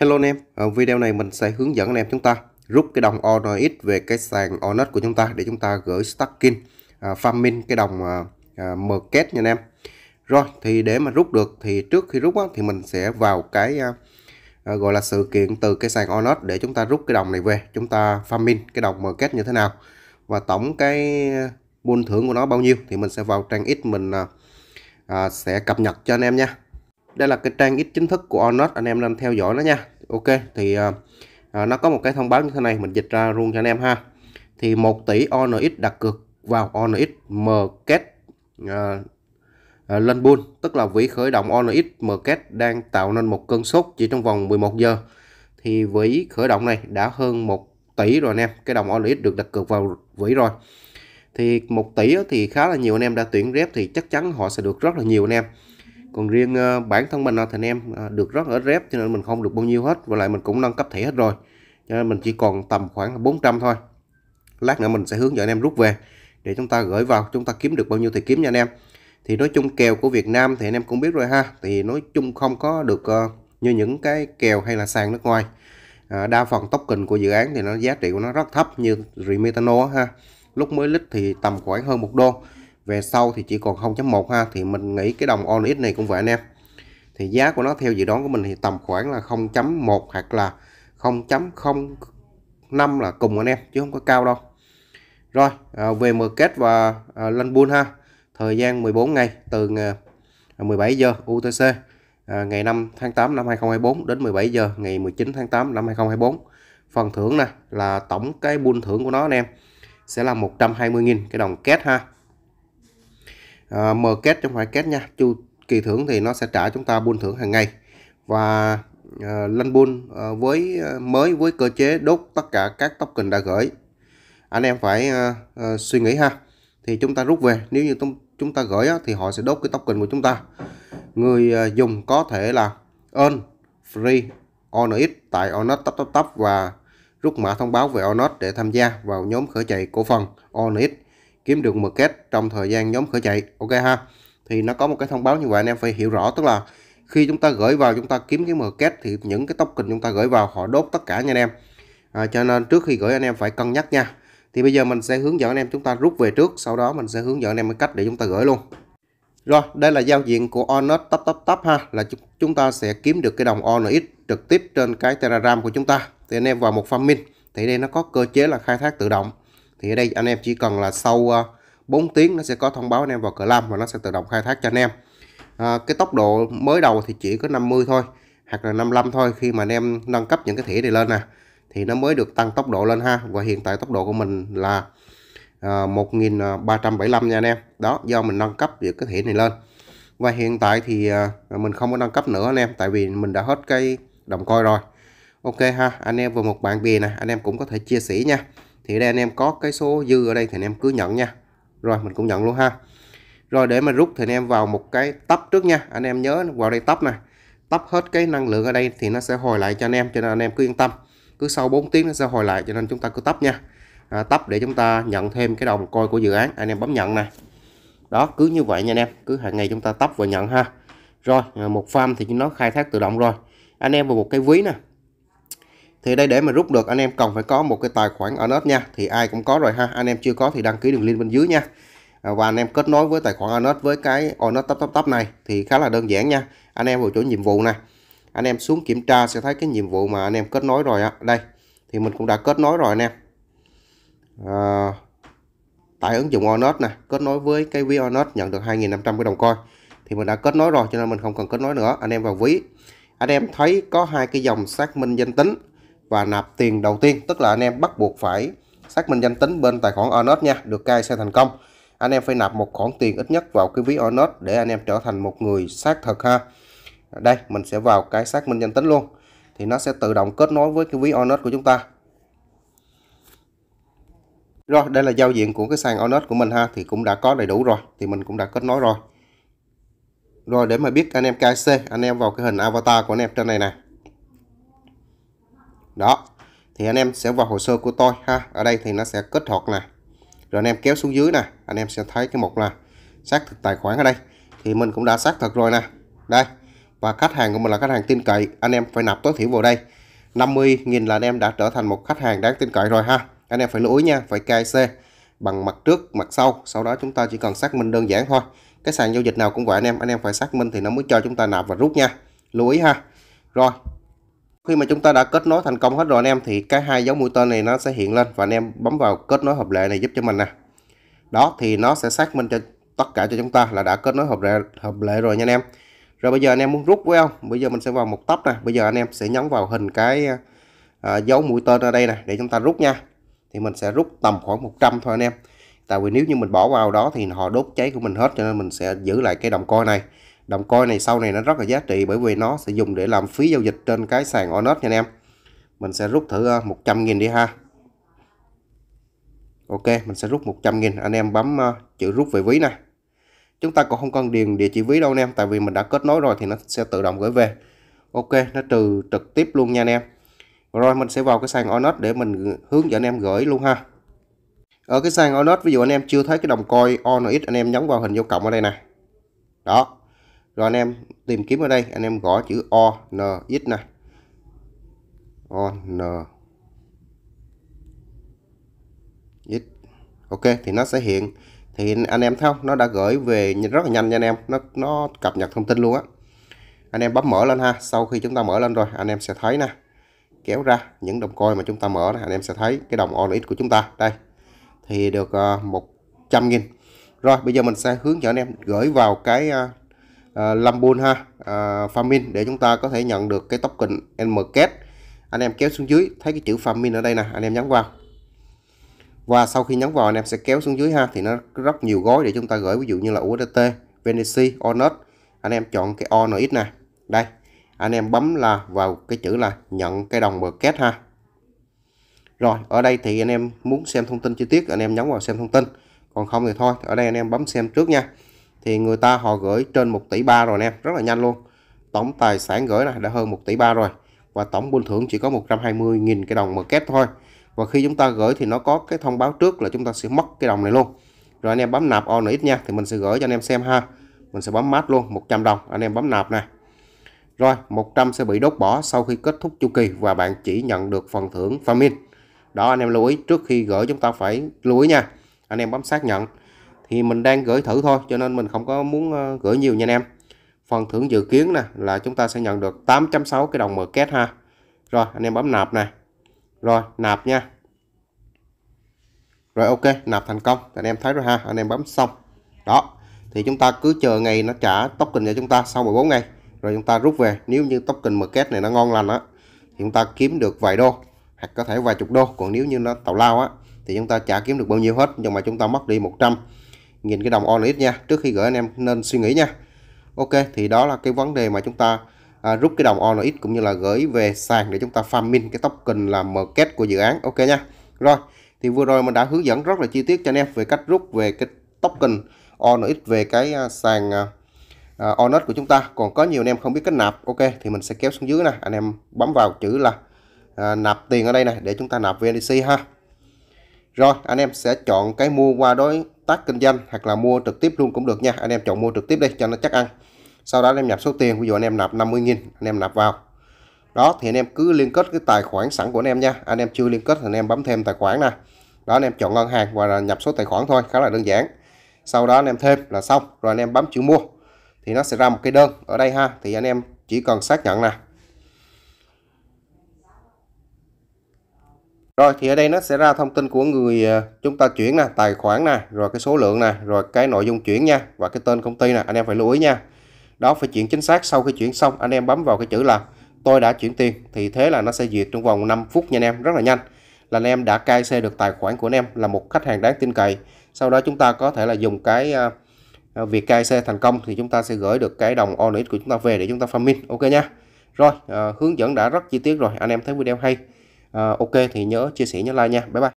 Hello anh em, ở video này mình sẽ hướng dẫn anh em chúng ta rút cái đồng ONX về cái sàn ONX của chúng ta để chúng ta gửi staking à, farming cái đồng à, à, market nha anh em. Rồi thì để mà rút được thì trước khi rút á, thì mình sẽ vào cái à, à gọi là sự kiện từ cái sàn ONX để chúng ta rút cái đồng này về, chúng ta farming cái đồng market như thế nào và tổng cái buôn thưởng của nó bao nhiêu thì mình sẽ vào trang X mình à, à sẽ cập nhật cho anh em nha đây là cái trang ít chính thức của Onos anh em nên theo dõi nó nha ok thì à, nó có một cái thông báo như thế này mình dịch ra luôn cho anh em ha thì 1 tỷ ONX đặt cược vào ONX Market à, à, lên bull tức là vĩ khởi động ONX Market đang tạo nên một cơn sốt chỉ trong vòng 11 giờ thì vĩ khởi động này đã hơn 1 tỷ rồi anh em cái đồng ONX được đặt cược vào vĩ rồi thì 1 tỷ thì khá là nhiều anh em đã tuyển rep thì chắc chắn họ sẽ được rất là nhiều anh em còn riêng ờ, bản thân mình thành em ờ, được rất ở rep cho nên mình không được bao nhiêu hết và lại mình cũng nâng cấp thẻ hết rồi cho nên mình chỉ còn tầm khoảng 400 thôi lát nữa mình sẽ hướng dẫn anh em rút về để chúng ta gửi vào chúng ta kiếm được bao nhiêu thì kiếm nha anh em thì nói chung kèo của Việt Nam thì anh em cũng biết rồi ha thì nói chung không có được ờ, như những cái kèo hay là sàn nước ngoài à, đa phần token của dự án thì nó giá trị của nó rất thấp như Remitano ha lúc mới lít thì tầm khoảng hơn một đô về sau thì chỉ còn 0.1 ha thì mình nghĩ cái đồng Onyx này cũng vậy anh em thì giá của nó theo dự đoán của mình thì tầm khoảng là 0.1 hoặc là 0.05 là cùng anh em chứ không có cao đâu rồi à, về market và à, lên bull ha thời gian 14 ngày từ 17 à, giờ UTC à, ngày 5 tháng 8 năm 2024 đến 17 giờ ngày 19 tháng 8 năm 2024 phần thưởng này là tổng cái bull thưởng của nó anh em sẽ là 120.000 cái đồng kết ha à, m kết trong phải kết nha chu kỳ thưởng thì nó sẽ trả chúng ta buôn thưởng hàng ngày và à, ờ, lanh buôn à, với ờ, mới với cơ chế đốt tất cả các token đã gửi anh em phải à, à, suy nghĩ ha thì chúng ta rút về nếu như chúng ta gửi á, thì họ sẽ đốt cái token của chúng ta người à, dùng có thể là earn free onx tại onet tấp tấp tấp và rút mã thông báo về onet để tham gia vào nhóm khởi chạy cổ phần onx kiếm được market trong thời gian nhóm khởi chạy ok ha thì nó có một cái thông báo như vậy anh em phải hiểu rõ tức là khi chúng ta gửi vào chúng ta kiếm cái market thì những cái token chúng ta gửi vào họ đốt tất cả nha anh em à, cho nên trước khi gửi anh em phải cân nhắc nha thì bây giờ mình sẽ hướng dẫn anh em chúng ta rút về trước sau đó mình sẽ hướng dẫn anh em cái cách để chúng ta gửi luôn rồi đây là giao diện của Onet tấp tấp tấp ha là chúng ta sẽ kiếm được cái đồng Onet trực tiếp trên cái Telegram của chúng ta thì anh em vào một farming, min thì đây nó có cơ chế là khai thác tự động thì ở đây anh em chỉ cần là sau 4 ờ, tiếng nó sẽ có thông báo anh em vào cửa lâm và nó sẽ tự động khai thác cho anh em à, cái tốc độ mới đầu thì chỉ có 50 thôi hoặc là 55 thôi khi mà anh em nâng cấp những cái thẻ này lên nè thì nó mới được tăng tốc độ lên ha và hiện tại tốc độ của mình là à, ờ, 1375 nha anh em đó do mình nâng cấp được cái thẻ này lên và hiện tại thì à, mình không có nâng cấp nữa anh em tại vì mình đã hết cái đồng coi rồi ok ha anh em và một bạn bè nè anh em cũng có thể chia sẻ nha thì đây anh em có cái số dư ở đây thì anh em cứ nhận nha rồi mình cũng nhận luôn ha rồi để mà rút thì anh em vào một cái tấp trước nha anh em nhớ vào đây tấp này tấp hết cái năng lượng ở đây thì nó sẽ hồi lại cho anh em cho nên anh em cứ yên tâm cứ sau 4 tiếng nó sẽ hồi lại cho nên chúng ta cứ tấp nha à, tấp để chúng ta nhận thêm cái đồng coi của dự án anh em bấm nhận này đó cứ như vậy nha anh em cứ hàng ngày chúng ta tấp và nhận ha rồi à, một farm thì nó khai thác tự động rồi anh em vào một cái ví nè thì đây để mà rút được anh em cần phải có một cái tài khoản Earnet nha thì ai cũng có rồi ha anh em chưa có thì đăng ký đường link bên dưới nha à, và anh em kết nối với tài khoản Earnet với cái Earnet tấp tấp tấp này thì khá là đơn giản nha anh em vào chỗ nhiệm vụ này anh em xuống kiểm tra sẽ thấy cái nhiệm vụ mà anh em kết nối rồi á đây thì mình cũng đã kết nối rồi anh em à, tải ứng dụng Onet này kết nối với cái ví Onet nhận được 2.500 cái đồng coin thì mình đã kết nối rồi cho nên mình không cần kết nối nữa anh em vào ví anh em thấy có hai cái dòng xác minh danh tính và nạp tiền đầu tiên tức là anh em bắt buộc phải xác minh danh tính bên tài khoản Onet nha được cai xe thành công anh em phải nạp một khoản tiền ít nhất vào cái ví Onet để anh em trở thành một người xác thực ha đây mình sẽ vào cái xác minh danh tính luôn thì nó sẽ tự động kết nối với cái ví Onet của chúng ta rồi đây là giao diện của cái sàn Onet của mình ha thì cũng đã có đầy đủ rồi thì mình cũng đã kết nối rồi rồi để mà biết anh em KC anh em vào cái hình avatar của anh em trên này nè đó thì anh em sẽ vào hồ sơ của tôi ha ở đây thì nó sẽ kết hợp này rồi anh em kéo xuống dưới nè anh em sẽ thấy cái mục là xác thực tài khoản ở đây thì mình cũng đã xác thực rồi nè đây và khách hàng của mình là khách hàng tin cậy anh em phải nạp tối thiểu vào đây 50.000 là anh em đã trở thành một khách hàng đáng tin cậy rồi ha anh em phải lưu ý nha phải KIC bằng mặt trước mặt sau sau đó chúng ta chỉ cần xác minh đơn giản thôi cái sàn giao dịch nào cũng vậy anh em anh em phải xác minh thì nó mới cho chúng ta nạp và rút nha lưu ý ha rồi khi mà chúng ta đã kết nối thành công hết rồi anh em thì cái hai dấu mũi tên này nó sẽ hiện lên và anh em bấm vào kết nối hợp lệ này giúp cho mình nè đó thì nó sẽ xác minh cho tất cả cho chúng ta là đã kết nối hợp lệ hợp lệ rồi nha anh em rồi bây giờ anh em muốn rút với không bây giờ mình sẽ vào một tóc nè bây giờ anh em sẽ nhấn vào hình cái à, dấu mũi tên ở đây nè để chúng ta rút nha thì mình sẽ rút tầm khoảng 100 thôi anh em tại vì nếu như mình bỏ vào đó thì họ đốt cháy của mình hết cho nên mình sẽ giữ lại cái đồng coi này đồng coin này sau này nó rất là giá trị bởi vì nó sẽ dùng để làm phí giao dịch trên cái sàn onet nha anh em mình sẽ rút thử 100.000 ờ, đi ha Ok mình sẽ rút 100.000 anh em bấm ờ, chữ rút về ví này chúng ta cũng không cần điền địa chỉ ví đâu anh em tại vì mình đã kết nối rồi thì nó sẽ tự động gửi về ok nó trừ trực tiếp luôn nha anh em rồi mình sẽ vào cái sàn onet để mình hướng dẫn anh em gửi luôn ha ở cái sàn onet ví dụ anh em chưa thấy cái đồng coi onet anh em nhấn vào hình dấu cộng ở đây nè đó rồi anh em tìm kiếm ở đây anh em gõ chữ o n x này o n x ok thì nó sẽ hiện thì anh em thấy không nó đã gửi về rất là nhanh nha anh em nó nó cập nhật thông tin luôn á anh em bấm mở lên ha sau khi chúng ta mở lên rồi anh em sẽ thấy nè kéo ra những đồng coin mà chúng ta mở này, anh em sẽ thấy cái đồng ONX của chúng ta đây thì được uh, ờ, 100 nghìn rồi bây giờ mình sẽ hướng dẫn anh em gửi vào cái uh, À, Lambon ha, à, famin để chúng ta có thể nhận được cái token NMCAT. Anh em kéo xuống dưới, thấy cái chữ famin ở đây nè, anh em nhấn vào. Và sau khi nhấn vào anh em sẽ kéo xuống dưới ha thì nó rất nhiều gói để chúng ta gửi ví dụ như là USDT, Venisi, Onet. Anh em chọn cái ONX này. Đây. Anh em bấm là vào cái chữ là nhận cái đồng MCAT ha. Rồi, ở đây thì anh em muốn xem thông tin chi tiết anh em nhấn vào xem thông tin. Còn không thì thôi, ở đây anh em bấm xem trước nha thì người ta họ gửi trên 1 tỷ ba rồi anh em rất là nhanh luôn tổng tài sản gửi này đã hơn 1 tỷ ba rồi và tổng buôn thưởng chỉ có 120.000 cái đồng market thôi và khi chúng ta gửi thì nó có cái thông báo trước là chúng ta sẽ mất cái đồng này luôn rồi anh em bấm nạp ONX nha thì mình sẽ gửi cho anh em xem ha mình sẽ bấm mát luôn 100 đồng anh em bấm nạp này rồi 100 sẽ bị đốt bỏ sau khi kết thúc chu kỳ và bạn chỉ nhận được phần thưởng farming đó anh em lưu ý trước khi gửi chúng ta phải lưu ý nha anh em bấm xác nhận thì mình đang gửi thử thôi cho nên mình không có muốn ờ, gửi nhiều nha anh em phần thưởng dự kiến nè là chúng ta sẽ nhận được 8.6 cái đồng mở két ha rồi anh em bấm nạp này rồi nạp nha rồi ok nạp thành công anh em thấy rồi ha anh em bấm xong đó thì chúng ta cứ chờ ngày nó trả token cho chúng ta sau 14 ngày rồi chúng ta rút về nếu như token market này nó ngon lành á thì chúng ta kiếm được vài đô hoặc có thể vài chục đô còn nếu như nó tào lao á thì chúng ta chả kiếm được bao nhiêu hết nhưng mà chúng ta mất đi 100 nhìn cái đồng on nha trước khi gửi anh em nên suy nghĩ nha ok thì đó là cái vấn đề mà chúng ta à, rút cái đồng on cũng như là gửi về sàn để chúng ta farming cái token là market của dự án ok nha rồi thì vừa rồi mình đã hướng dẫn rất là chi tiết cho anh em về cách rút về cái token ONX về cái à, sàn uh, à, à, ONX của chúng ta còn có nhiều anh em không biết cách nạp ok thì mình sẽ kéo xuống dưới nè anh em bấm vào chữ là uh, nạp tiền ở đây này để chúng ta nạp VNDC ha rồi anh em sẽ chọn cái mua qua đối tác kinh doanh hoặc là mua trực tiếp luôn cũng được nha anh em chọn mua trực tiếp đi cho nó chắc ăn sau đó anh em nhập số tiền ví dụ anh em nạp 50.000 anh em nạp vào đó thì anh em cứ liên kết cái tài khoản sẵn của anh em nha anh em chưa liên kết thì anh em bấm thêm tài khoản nè đó anh em chọn ngân hàng và là nhập số tài khoản thôi khá là đơn giản sau đó anh em thêm là xong rồi anh em bấm chữ mua thì nó sẽ ra một cái đơn ở đây ha thì anh em chỉ cần xác nhận nè Rồi thì ở đây nó sẽ ra thông tin của người ờ, chúng ta chuyển nè, tài khoản nè, rồi cái số lượng nè, rồi cái nội dung chuyển nha và cái tên công ty nè, anh em phải lưu ý nha. Đó phải chuyển chính xác sau khi chuyển xong anh em bấm vào cái chữ là tôi đã chuyển tiền thì thế là nó sẽ duyệt trong vòng 5 phút nha anh em, rất là nhanh. Là anh em đã cai xe được tài khoản của anh em là một khách hàng đáng tin cậy. Sau đó chúng ta có thể là dùng cái ờ, ờ, việc cai xe thành công thì chúng ta sẽ gửi được cái đồng Onyx của chúng ta về để chúng ta farming ok nha. Rồi, hướng dẫn đã rất chi tiết rồi, anh em thấy video hay Ờ, ok thì nhớ chia sẻ nhớ like nha bye bye